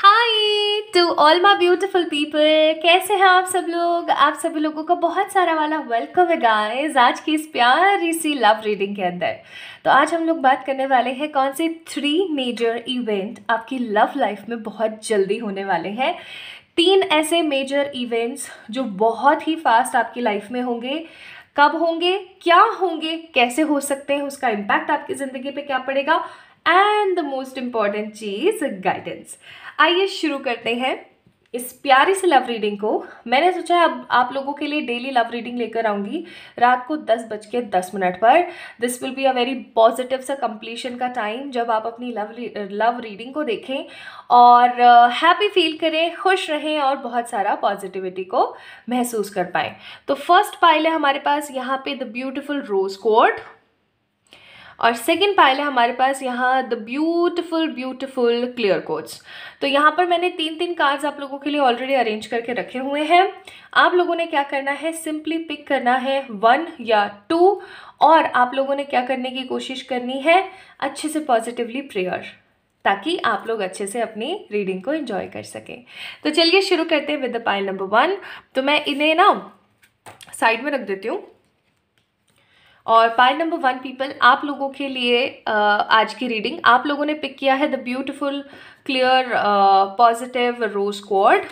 High to all my beautiful people कैसे हैं आप सब लोग आप सभी लोगों का बहुत सारा वाला वेलकम है गाइस आज की इस प्यारी सी लव रीडिंग के अंदर तो आज हम लोग बात करने वाले हैं कौन से थ्री मेजर इवेंट आपकी लव लाइफ में बहुत जल्दी होने वाले हैं तीन ऐसे मेजर इवेंट्स जो बहुत ही फास्ट आपकी लाइफ में होंगे कब होंगे क्या होंगे कैसे हो सकते हैं उसका इम्पैक्ट आपकी ज़िंदगी पे क्या पड़ेगा एंड द मोस्ट इम्पॉर्टेंट चीज़ गाइडेंस आइए शुरू करते हैं इस प्यारी से लव रीडिंग को मैंने सोचा अब आप लोगों के लिए डेली लव रीडिंग लेकर आऊँगी रात को दस बज के दस मिनट पर this will be a very positive सा कंप्लीशन का टाइम जब आप अपनी लव लव रीडिंग को देखें और हैप्पी uh, फील करें खुश रहें और बहुत सारा पॉजिटिविटी को महसूस कर पाएँ तो फर्स्ट पाइल है हमारे पास यहाँ पे द ब्यूटिफुल रोज कोर्ट और सेकेंड पाइल है हमारे पास यहाँ the beautiful beautiful clear quartz तो यहाँ पर मैंने तीन तीन कार्ड्स आप लोगों के लिए ऑलरेडी अरेंज करके रखे हुए हैं आप लोगों ने क्या करना है सिंपली पिक करना है वन या टू और आप लोगों ने क्या करने की कोशिश करनी है अच्छे से पॉजिटिवली प्रेयर ताकि आप लोग अच्छे से अपनी रीडिंग को एंजॉय कर सकें तो चलिए शुरू करते हैं with the pile number one तो मैं इन्हें ना साइड में रख देती हूँ और पाइल नंबर वन पीपल आप लोगों के लिए आज की रीडिंग आप लोगों ने पिक किया है the beautiful clear positive rose quartz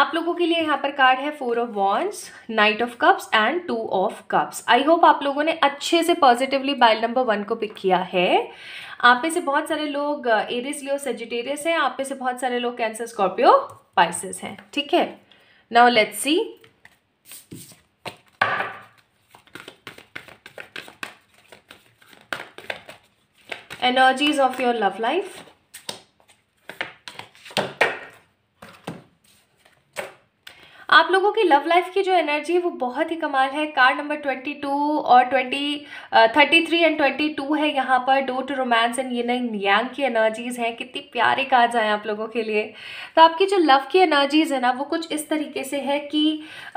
आप लोगों के लिए यहाँ पर कार्ड है four of wands knight of cups and two of cups I hope आप लोगों ने अच्छे से पॉजिटिवली बाइल नंबर वन को पिक किया है आप में से बहुत सारे लोग एरिस लियो सेजिटेरियस हैं आप में से बहुत सारे लोग कैंसर स्कॉर्पियो पाइसेस हैं ठीक है now let's see energies of your love life आप लोगों की लव लाइफ की जो एनर्जी है वो बहुत ही कमाल है कार्ड नंबर ट्वेंटी टू और twenty thirty three and twenty two है यहाँ पर डो टू रोमांस एंड ये नई न्यांग की एनर्जीज हैं कितनी प्यारे कार्ड्स आए आप लोगों के लिए तो आपकी जो लव की एनर्जीज है ना वो कुछ इस तरीके से है कि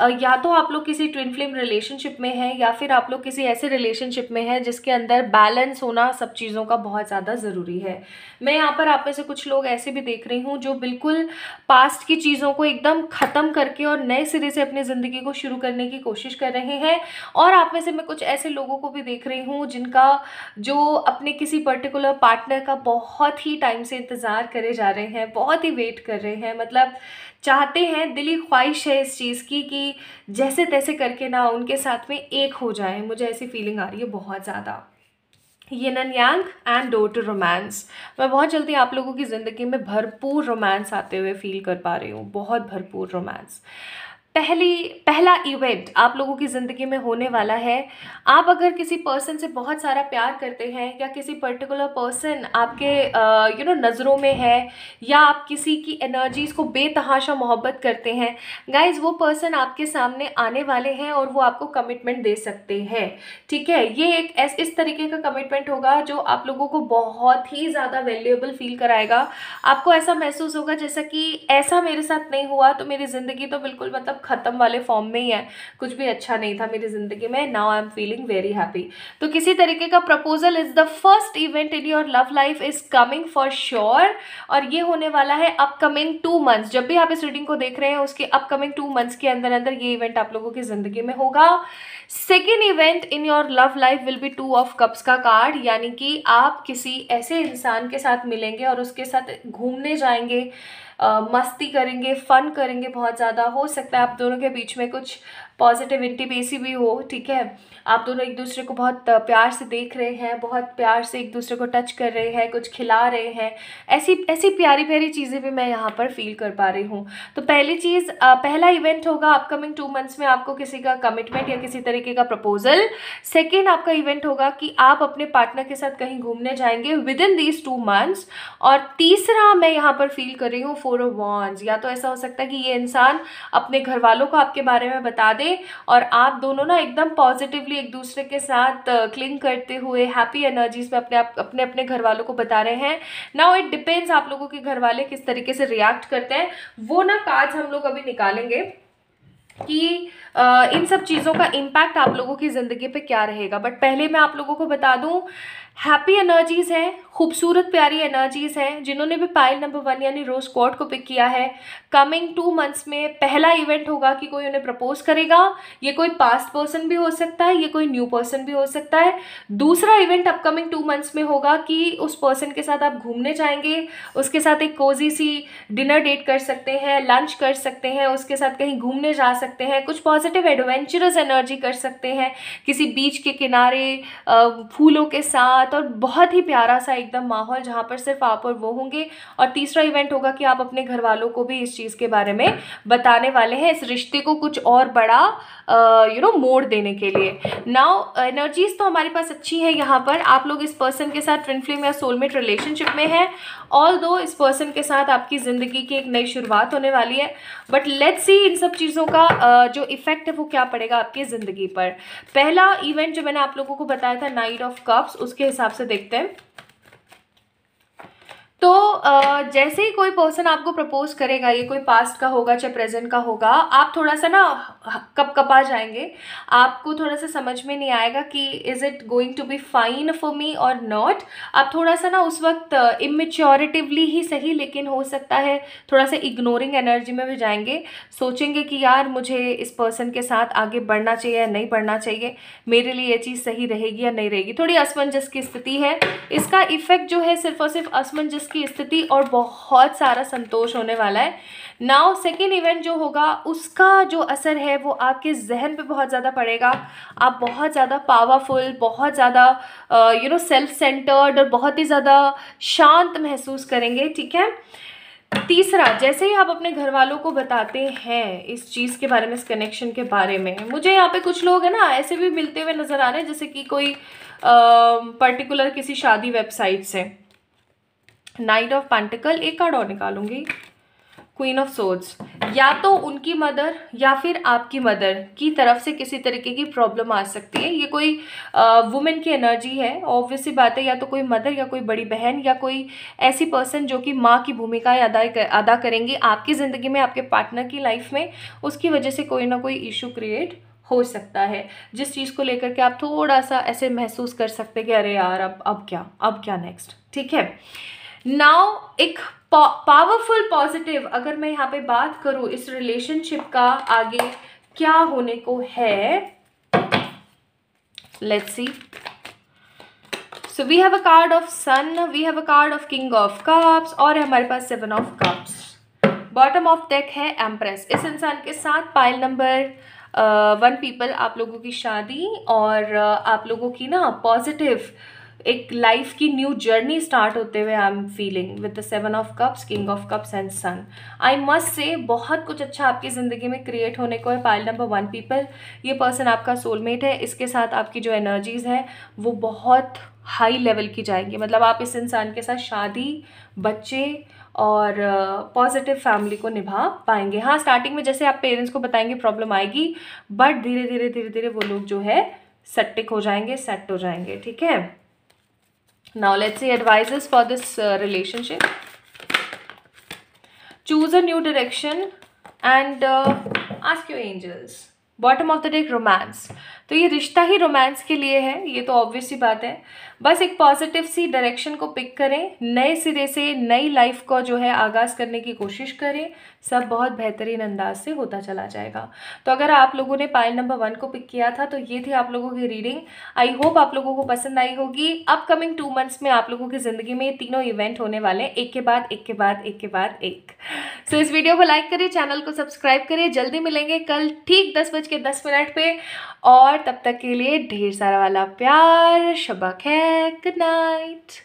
uh, या तो आप लोग किसी ट्विन फिल्म रिलेशनशिप में है या फिर आप लोग किसी ऐसे रिलेशनशिप में है जिसके अंदर बैलेंस होना सब चीज़ों का बहुत ज़्यादा ज़रूरी है मैं यहाँ पर आप में से कुछ लोग ऐसे भी देख रही हूँ जो बिल्कुल पास्ट की चीज़ों को एकदम ख़त्म करके और नए सिरे से अपनी ज़िंदगी को शुरू करने की कोशिश कर रहे हैं और आप में से मैं कुछ ऐसे लोगों को भी देख रही हूँ जिनका जो अपने किसी पर्टिकुलर पार्टनर का बहुत ही टाइम से इंतज़ार करे जा रहे हैं बहुत ही वेट कर रहे हैं मतलब चाहते हैं दिली ख्वाहिश है इस चीज़ की कि जैसे तैसे करके ना उनके साथ में एक हो जाए मुझे ऐसी फीलिंग आ रही है बहुत ज़्यादा yin and yang and door to romance मैं बहुत जल्दी आप लोगों की ज़िंदगी में भरपूर रोमांस आते हुए फील कर पा रही हूँ बहुत भरपूर रोमांस पहली पहला इवेंट आप लोगों की ज़िंदगी में होने वाला है आप अगर किसी पर्सन से बहुत सारा प्यार करते हैं या किसी पर्टिकुलर पर्सन आपके यू नो नज़रों में है या आप किसी की एनर्जीज़ को बेतहाशा मोहब्बत करते हैं गाइज वो पर्सन आपके सामने आने वाले हैं और वो आपको कमिटमेंट दे सकते हैं ठीक है ये एक ऐस इस तरीके का कमिटमेंट होगा जो आप लोगों को बहुत ही ज़्यादा वैल्यूएबल फील कराएगा आपको ऐसा महसूस होगा जैसा कि ऐसा मेरे साथ नहीं हुआ तो मेरी ज़िंदगी तो बिल्कुल मतलब ख़त्म वाले फॉर्म में ही है कुछ भी अच्छा नहीं था मेरी ज़िंदगी में now I am feeling very happy तो किसी तरीके का proposal is the first event in your love life is coming for sure और ये होने वाला है अपकमिंग टू मंथ्स जब भी आप इस रीडिंग को देख रहे हैं उसके अपकमिंग टू मंथ्स के अंदर अंदर ये इवेंट आप लोगों की ज़िंदगी में होगा second event in your love life will be two of cups का कार्ड यानी कि आप किसी ऐसे इंसान के साथ मिलेंगे और उसके साथ घूमने जाएंगे मस्ती करेंगे फ़न करेंगे बहुत ज़्यादा हो सकता है आप दोनों के बीच में कुछ पॉजिटिविटी बेसी भी हो ठीक है आप दोनों एक दूसरे को बहुत प्यार से देख रहे हैं बहुत प्यार से एक दूसरे को टच कर रहे हैं कुछ खिला रहे हैं ऐसी ऐसी प्यारी प्यारी चीज़ें भी मैं यहाँ पर फील कर पा रही हूँ तो पहली चीज़ पहला इवेंट होगा अपकमिंग टू मंथ्स में आपको किसी का कमिटमेंट या किसी तरीके का प्रपोजल सेकेंड आपका इवेंट होगा कि आप अपने पार्टनर के साथ कहीं घूमने जाएंगे with in these two months और तीसरा मैं यहाँ पर फील कर रही हूँ फोर ऑफ वॉन्स या तो ऐसा हो सकता है कि ये इंसान अपने घर वालों को आपके बारे में बता दे दे और आप दोनों ना एकदम पॉजिटिवली एक दूसरे के साथ क्लिंग करते हुए हैप्पी एनर्जीज में अपने आप अपने अपने घर वालों को बता रहे हैं नाउ इट डिपेंड्स आप लोगों के घर वाले किस तरीके से रिएक्ट करते हैं वो ना काज हम लोग अभी निकालेंगे कि आ, इन सब चीज़ों का इम्पैक्ट आप लोगों की ज़िंदगी पे क्या रहेगा बट पहले मैं आप लोगों को बता दूं हैप्पी एनर्जीज़ हैं खूबसूरत प्यारी एनर्जीज़ हैं जिन्होंने भी पाइल नंबर वन यानी रोज़ कोर्ट को पिक किया है कमिंग टू मंथ्स में पहला इवेंट होगा कि कोई उन्हें प्रपोज करेगा ये कोई पास्ट पर्सन भी हो सकता है ये कोई न्यू पर्सन भी हो सकता है दूसरा इवेंट अपकमिंग टू मंथ्स में होगा कि उस पर्सन के साथ आप घूमने जाएंगे उसके साथ एक कोजी सी डिनर डेट कर सकते हैं लंच कर सकते हैं उसके साथ कहीं घूमने जा सकते हैं कुछ पॉजिटिव एडवेंचरस एनर्जी कर सकते हैं किसी बीच के किनारे फूलों के साथ साथ और बहुत ही प्यारा सा एकदम माहौल जहाँ पर सिर्फ आप और वो होंगे और तीसरा इवेंट होगा कि आप अपने घर वालों को भी इस चीज़ के बारे में बताने वाले हैं इस रिश्ते को कुछ और बड़ा यू नो मोड़ देने के लिए नाउ एनर्जीज़ तो हमारे पास अच्छी है यहाँ पर आप लोग इस पर्सन के साथ ट्विन फ्लेम या सोलमेट रिलेशनशिप में हैं ऑल दो इस पर्सन के साथ आपकी ज़िंदगी की एक नई शुरुआत होने वाली है बट लेट्स सी इन सब चीज़ों का जो इफ़ेक्ट है वो क्या पड़ेगा आपकी ज़िंदगी पर पहला इवेंट जो मैंने आप लोगों को बताया था नाइट ऑफ कप्स उसके हिसाब से देखते हैं तो जैसे ही कोई पर्सन आपको प्रपोज करेगा ये कोई पास्ट का होगा चाहे प्रेजेंट का होगा आप थोड़ा सा ना कप कपा जाएंगे आपको थोड़ा सा समझ में नहीं आएगा कि is it going to be fine for me और नॉट आप थोड़ा सा ना उस वक्त इमेच्योरिटिवली ही सही लेकिन हो सकता है थोड़ा सा इग्नोरिंग एनर्जी में भी जाएंगे सोचेंगे कि यार मुझे इस पर्सन के साथ आगे बढ़ना चाहिए या नहीं बढ़ना चाहिए मेरे लिए ये चीज़ सही रहेगी या नहीं रहेगी थोड़ी असमंजस की स्थिति है इसका इफेक्ट जो है सिर्फ और सिर्फ असमंजस की स्थिति और बहुत सारा संतोष होने वाला है नाउ सेकेंड इवेंट जो होगा उसका जो असर है वो आपके जहन पे बहुत ज़्यादा पड़ेगा आप बहुत ज़्यादा पावरफुल बहुत ज़्यादा यू नो सेल्फ सेंटर्ड और बहुत ही ज़्यादा शांत महसूस करेंगे ठीक है तीसरा जैसे ही आप अपने घर वालों को बताते हैं इस चीज़ के बारे में इस कनेक्शन के बारे में मुझे यहाँ पे कुछ लोग हैं ना ऐसे भी मिलते हुए नज़र आ रहे हैं जैसे कि कोई पर्टिकुलर किसी शादी वेबसाइट से नाइट ऑफ पेंटिकल एक कार्ड और निकालूंगी क्वीन ऑफ सोर्ड्स या तो उनकी मदर या फिर आपकी मदर की तरफ से किसी तरीके की प्रॉब्लम आ सकती है ये कोई वुमेन की एनर्जी है ऑब्वियसली बात है या तो कोई मदर या कोई बड़ी बहन या कोई ऐसी पर्सन जो कि माँ की भूमिका अदा अदा करेंगी आपकी ज़िंदगी में आपके पार्टनर की लाइफ में उसकी वजह से कोई ना कोई इशू क्रिएट हो सकता है जिस चीज़ को लेकर के आप थोड़ा सा ऐसे महसूस कर सकते हैं कि अरे यार अब अब क्या अब क्या नेक्स्ट ठीक है नाउ एक पावरफुल पॉजिटिव अगर मैं यहाँ पे बात करूँ इस रिलेशनशिप का आगे क्या होने को है let's see so we have a card of sun we have a card of king of cups और हमारे पास seven of cups bottom of deck है एम्प्रेस इस इंसान के साथ पाइल नंबर वन पीपल आप लोगों की शादी और uh, आप लोगों की ना पॉजिटिव uh, एक लाइफ की न्यू जर्नी स्टार्ट होते हुए I am feeling with the seven of cups king of cups and sun I must say बहुत कुछ अच्छा आपकी ज़िंदगी में क्रिएट होने को है पाइल नंबर वन पीपल ये पर्सन आपका सोलमेट है इसके साथ आपकी जो एनर्जीज़ है वो बहुत हाई लेवल की जाएंगी मतलब आप इस इंसान के साथ शादी बच्चे और पॉजिटिव uh, फैमिली को निभा पाएंगे हाँ स्टार्टिंग में जैसे आप पेरेंट्स को बताएंगे प्रॉब्लम आएगी बट धीरे धीरे धीरे धीरे वो लोग जो है सेटिक हो जाएंगे सेट हो जाएंगे ठीक है now let's see advices for this uh, relationship choose a new direction and uh, ask your angels bottom of the deck romance तो ये रिश्ता ही रोमांस के लिए है ये तो ऑब्वियस ही बात है बस एक पॉजिटिव सी डायरेक्शन को पिक करें नए सिरे से नई लाइफ को जो है आगाज़ करने की कोशिश करें सब बहुत बेहतरीन अंदाज से होता चला जाएगा तो अगर आप लोगों ने पायल नंबर वन को पिक किया था तो ये थी आप लोगों की रीडिंग आई होप आप लोगों को पसंद आई होगी अपकमिंग टू मंथ्स में आप लोगों की ज़िंदगी में तीनों इवेंट होने वाले हैं एक के बाद एक के बाद एक के बाद एक सो so, इस वीडियो को लाइक करें चैनल को सब्सक्राइब करें जल्दी मिलेंगे कल ठीक दस बज के दस मिनट पर और तब तक के लिए ढेर सारा वाला प्यार शबक है Good night.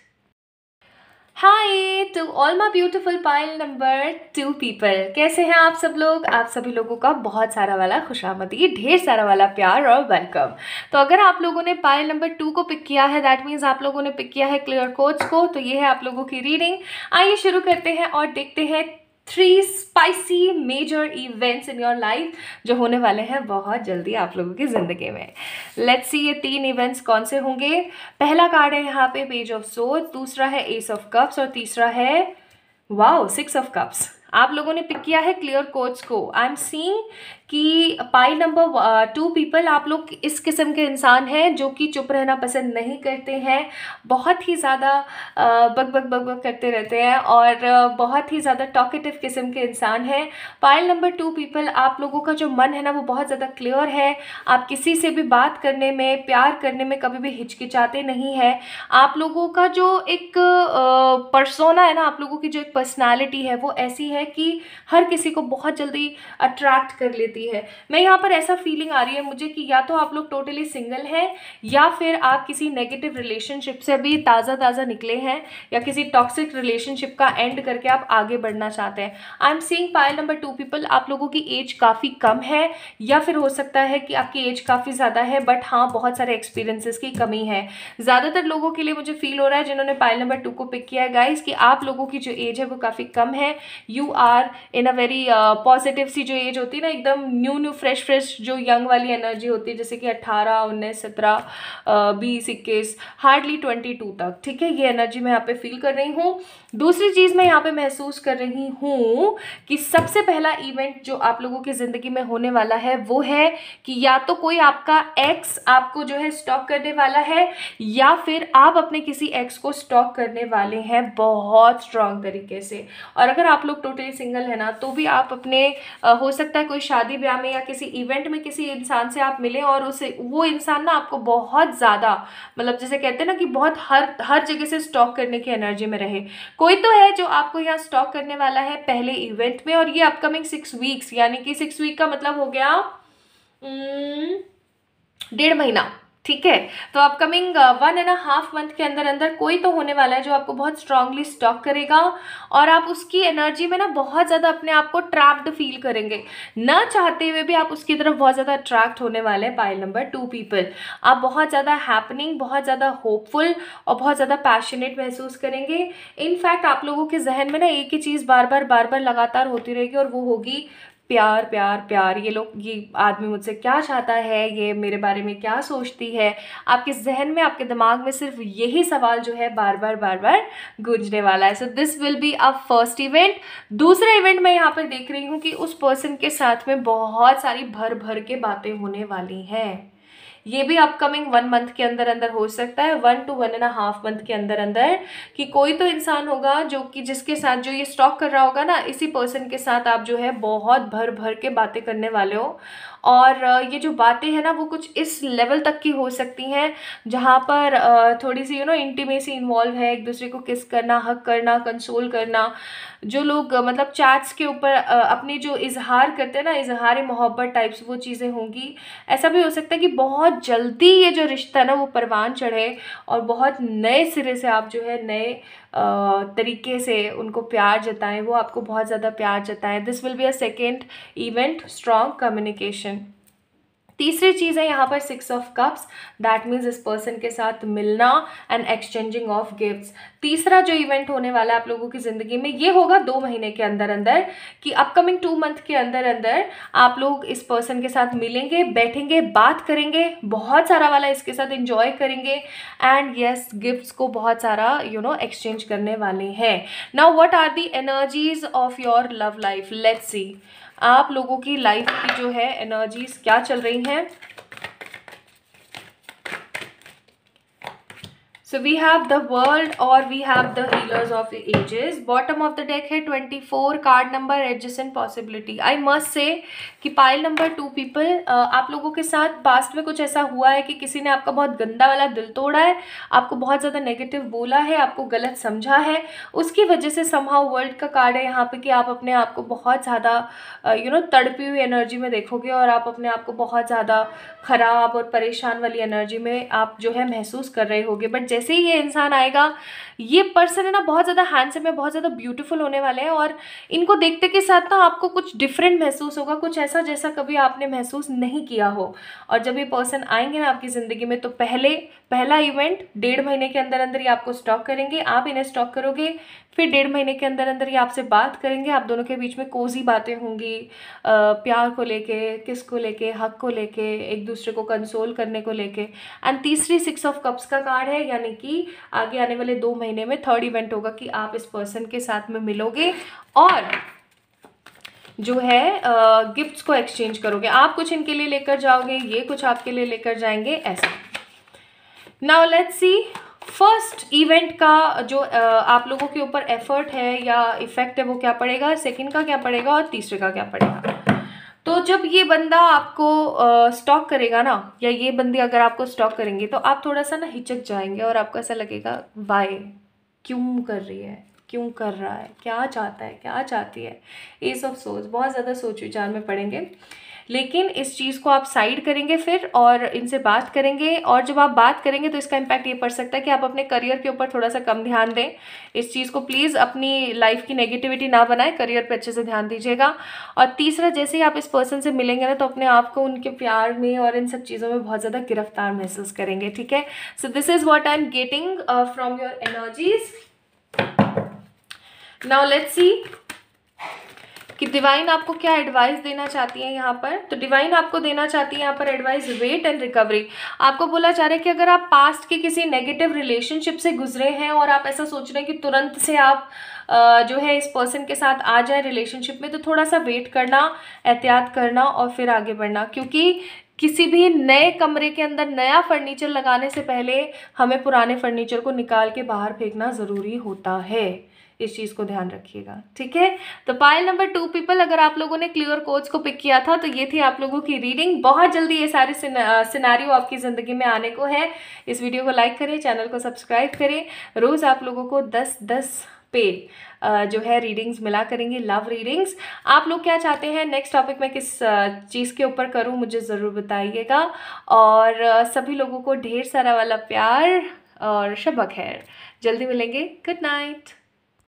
Hi to all my beautiful pile number two people कैसे हैं आप सब लोग आप सभी लोगों का बहुत सारा वाला खुशामदी ढेर सारा वाला प्यार और वेलकम तो अगर आप लोगों ने पाइल नंबर टू को पिक किया है दैट मीन्स आप लोगों ने पिक किया है क्लियर कोच को तो ये है आप लोगों की रीडिंग आइए शुरू करते हैं और देखते हैं three spicy major events in your life जो होने वाले हैं बहुत जल्दी आप लोगों की ज़िंदगी में लेट्स सी ये तीन इवेंट्स कौन से होंगे पहला कार्ड है यहाँ पे पेज ऑफ सो दूसरा है एस ऑफ कप्स और तीसरा है वाओ सिक्स ऑफ कप्स आप लोगों ने पिक किया है क्लियर कोच को आई एम सीइंग कि पाई नंबर टू पीपल आप लोग इस किस्म के इंसान हैं जो कि चुप रहना पसंद नहीं करते हैं बहुत ही ज़्यादा बग बग बग बग करते रहते हैं और uh, बहुत ही ज़्यादा टॉकेटिव किस्म के इंसान हैं पाइल नंबर टू पीपल आप लोगों का जो मन है ना वो बहुत ज़्यादा क्लियर है आप किसी से भी बात करने में प्यार करने में कभी भी हिचकिचाते नहीं हैं आप लोगों का जो एक परसोना uh, है ना आप लोगों की जो एक पर्सनैलिटी है वो ऐसी है कि हर किसी को बहुत जल्दी अट्रैक्ट कर लेती सकती है मैं यहाँ पर ऐसा फीलिंग आ रही है मुझे कि या तो आप लोग टोटली सिंगल हैं या फिर आप किसी नेगेटिव रिलेशनशिप से भी ताज़ा ताज़ा निकले हैं या किसी टॉक्सिक रिलेशनशिप का एंड करके आप आगे बढ़ना चाहते हैं I am seeing pile number two people आप लोगों की एज काफ़ी कम है या फिर हो सकता है कि आपकी एज काफ़ी ज़्यादा है बट हाँ बहुत सारे एक्सपीरियंसिस की कमी है ज़्यादातर लोगों के लिए मुझे फील हो रहा है जिन्होंने पायल नंबर टू को पिक किया है गाइज कि आप लोगों की जो एज है वो काफ़ी कम है you are in a very positive सी जो एज होती है ना एकदम न्यू न्यू फ्रेश फ्रेश जो यंग वाली एनर्जी होती है जैसे कि 18, उन्नीस सत्रह बीस इक्कीस हार्डली ट्वेंटी टू तक ठीक है ये एनर्जी मैं यहाँ पे फील कर रही हूँ दूसरी चीज़ मैं यहाँ पे महसूस कर रही हूँ कि सबसे पहला इवेंट जो आप लोगों की ज़िंदगी में होने वाला है वो है कि या तो कोई आपका एक्स आपको जो है स्टॉक करने वाला है या फिर आप अपने किसी एक्स को स्टॉक करने वाले हैं बहुत स्ट्रांग तरीके से और अगर आप लोग टोटली सिंगल है ना तो भी आप अपने आ, हो सकता है कोई शादी शादी ब्याह में या किसी इवेंट में किसी इंसान से आप मिले और उसे वो इंसान ना आपको बहुत ज़्यादा मतलब जैसे कहते हैं ना कि बहुत हर हर जगह से स्टॉक करने की एनर्जी में रहे कोई तो है जो आपको यहाँ स्टॉक करने वाला है पहले इवेंट में और ये अपकमिंग सिक्स वीक्स यानी कि सिक्स वीक का मतलब हो गया डेढ़ महीना ठीक है तो upcoming one and half month के अंदर अंदर कोई तो होने वाला है जो आपको बहुत स्ट्रांगली स्टॉक करेगा और आप उसकी एनर्जी में ना बहुत ज़्यादा अपने आप को ट्रैप्ड फील करेंगे ना चाहते हुए भी आप उसकी तरफ बहुत ज़्यादा अट्रैक्ट होने वाले हैं पाइल नंबर टू पीपल आप बहुत ज़्यादा हैपनिंग बहुत ज़्यादा होपफुल और बहुत ज़्यादा पैशनेट महसूस करेंगे इनफैक्ट आप लोगों के जहन में ना एक ही चीज़ बार बार बार बार लगातार होती रहेगी और वो होगी प्यार प्यार प्यार ये लोग ये आदमी मुझसे क्या चाहता है ये मेरे बारे में क्या सोचती है आपके जहन में आपके दिमाग में सिर्फ यही सवाल जो है बार बार बार बार गूंजने वाला है so this will be a first event दूसरा इवेंट मैं यहाँ पर देख रही हूँ कि उस पर्सन के साथ में बहुत सारी भर भर के बातें होने वाली हैं ये भी अपकमिंग वन मंथ के अंदर अंदर हो सकता है one two one and half month के अंदर अंदर कि कोई तो इंसान होगा जो कि जिसके साथ जो ये स्टॉक कर रहा होगा ना इसी पर्सन के साथ आप जो है बहुत भर भर के बातें करने वाले हो और ये जो बातें हैं ना वो कुछ इस लेवल तक की हो सकती हैं जहाँ पर थोड़ी सी यू नो इंटीमेसी इन्वॉल्व है एक दूसरे को किस करना हक करना कंसोल करना जो लोग मतलब चैट्स के ऊपर अपने जो इजहार करते हैं ना इजहार मोहब्बत टाइप्स वो चीज़ें होंगी ऐसा भी हो सकता है कि बहुत जल्दी ये जो रिश्ता ना वो परवान चढ़े और बहुत नए सिरे से आप जो है नए तरीके से उनको प्यार जताएं वो आपको बहुत ज़्यादा प्यार जताएं this will be a second event strong communication तीसरी चीज़ है यहाँ पर six of cups that means इस पर्सन के साथ मिलना एंड एक्सचेंजिंग ऑफ गिफ्ट्स तीसरा जो इवेंट होने वाला है आप लोगों की ज़िंदगी में ये होगा दो महीने के अंदर अंदर कि अपकमिंग टू मंथ के अंदर अंदर आप लोग इस पर्सन के साथ मिलेंगे बैठेंगे बात करेंगे बहुत सारा वाला इसके साथ इंजॉय करेंगे एंड येस गिफ्ट्स को बहुत सारा यू नो एक्सचेंज करने वाले हैं now what are the energies of your love life let's see आप लोगों की लाइफ की जो है एनर्जीज क्या चल रही हैं So we have the world or we have the of aces bottom of the deck the deck है 24 card number adjacent possibility I must say कि pile नंबर टू पीपल आप लोगों के साथ पास्ट में कुछ ऐसा हुआ है कि किसी ने आपका बहुत गंदा वाला दिल तोड़ा है आपको बहुत ज़्यादा नेगेटिव बोला है आपको गलत समझा है उसकी वजह से समहा वर्ल्ड का कार्ड है यहाँ पे कि आप अपने आप को बहुत ज़्यादा यू नो तड़पी हुई एनर्जी में देखोगे और आप अपने आप को बहुत ज़्यादा ख़राब और परेशान वाली एनर्जी में आप जो है महसूस कर रहे होगे बट जैसे ही ये इंसान आएगा ये पर्सन है ना बहुत ज़्यादा हैंडसम है बहुत ज़्यादा ब्यूटीफुल होने वाले हैं और इनको देखते के साथ ना आपको कुछ डिफरेंट महसूस होगा कुछ ऐसा जैसा कभी आपने महसूस नहीं किया हो और जब ये पर्सन आएंगे ना आपकी ज़िंदगी में तो पहले पहला इवेंट डेढ़ महीने के अंदर अंदर ही आपको स्टॉक करेंगे आप इन्हें स्टॉक करोगे फिर डेढ़ महीने के अंदर अंदर ये आपसे बात करेंगे आप दोनों के बीच में कोजी बातें होंगी प्यार को लेके किस को लेके हक को लेके एक दूसरे को कंसोल करने को लेके एंड तीसरी सिक्स ऑफ कप्स का कार्ड है यानी कि आगे आने वाले दो महीने में थर्ड इवेंट होगा कि आप इस पर्सन के साथ में मिलोगे और जो है गिफ्ट्स को एक्सचेंज करोगे आप कुछ इनके लिए लेकर जाओगे ये कुछ आपके लिए लेकर जाएंगे ऐसा now let's see first event का जो आप लोगों के ऊपर एफर्ट है या इफेक्ट है वो क्या पड़ेगा सेकंड का क्या पड़ेगा और तीसरे का क्या पड़ेगा तो जब ये बंदा आपको स्टॉक करेगा ना या ये बंदी अगर आपको स्टॉक करेंगे तो आप थोड़ा सा ना हिचक जाएंगे और आपको ऐसा लगेगा वाई क्यों कर रही है क्यों कर रहा है क्या चाहता है क्या चाहती है ये सब सोच बहुत ज़्यादा सोच विचार में पड़ेंगे लेकिन इस चीज़ को आप साइड करेंगे फिर और इनसे बात करेंगे और जब आप बात करेंगे तो इसका इम्पैक्ट ये पड़ सकता है कि आप अपने करियर के ऊपर थोड़ा सा कम ध्यान दें इस चीज़ को प्लीज़ अपनी लाइफ की नेगेटिविटी ना बनाएं करियर पर अच्छे से ध्यान दीजिएगा और तीसरा जैसे ही आप इस पर्सन से मिलेंगे ना तो अपने आप को उनके प्यार में और इन सब चीज़ों में बहुत ज़्यादा गिरफ्तार महसूस करेंगे ठीक है so this is what I am getting from your energies now let's see कि डिवाइन आपको क्या एडवाइस देना चाहती है यहाँ पर तो डिवाइन आपको देना चाहती है यहाँ पर एडवाइस वेट एंड रिकवरी आपको बोला जा रहा है कि अगर आप पास्ट के किसी नेगेटिव रिलेशनशिप से गुजरे हैं और आप ऐसा सोच रहे हैं कि तुरंत से आप जो है इस पर्सन के साथ आ जाए रिलेशनशिप में तो थोड़ा सा वेट करना एहतियात करना और फिर आगे बढ़ना क्योंकि किसी भी नए कमरे के अंदर नया फर्नीचर लगाने से पहले हमें पुराने फर्नीचर को निकाल के बाहर फेंकना ज़रूरी होता है इस चीज़ को ध्यान रखिएगा ठीक है तो पाइल नंबर टू पीपल अगर आप लोगों ने क्लियर कोच को पिक किया था तो ये थी आप लोगों की रीडिंग बहुत जल्दी ये सारे सिनारियों आपकी ज़िंदगी में आने को है इस वीडियो को लाइक करें चैनल को सब्सक्राइब करें रोज़ आप लोगों को दस दस पे जो है रीडिंग्स मिला करेंगे लव रीडिंग्स आप लोग क्या चाहते हैं नेक्स्ट टॉपिक मैं किस चीज़ के ऊपर करूँ मुझे ज़रूर बताइएगा और सभी लोगों को ढेर सारा वाला प्यार और शबक है जल्दी मिलेंगे गुड नाइट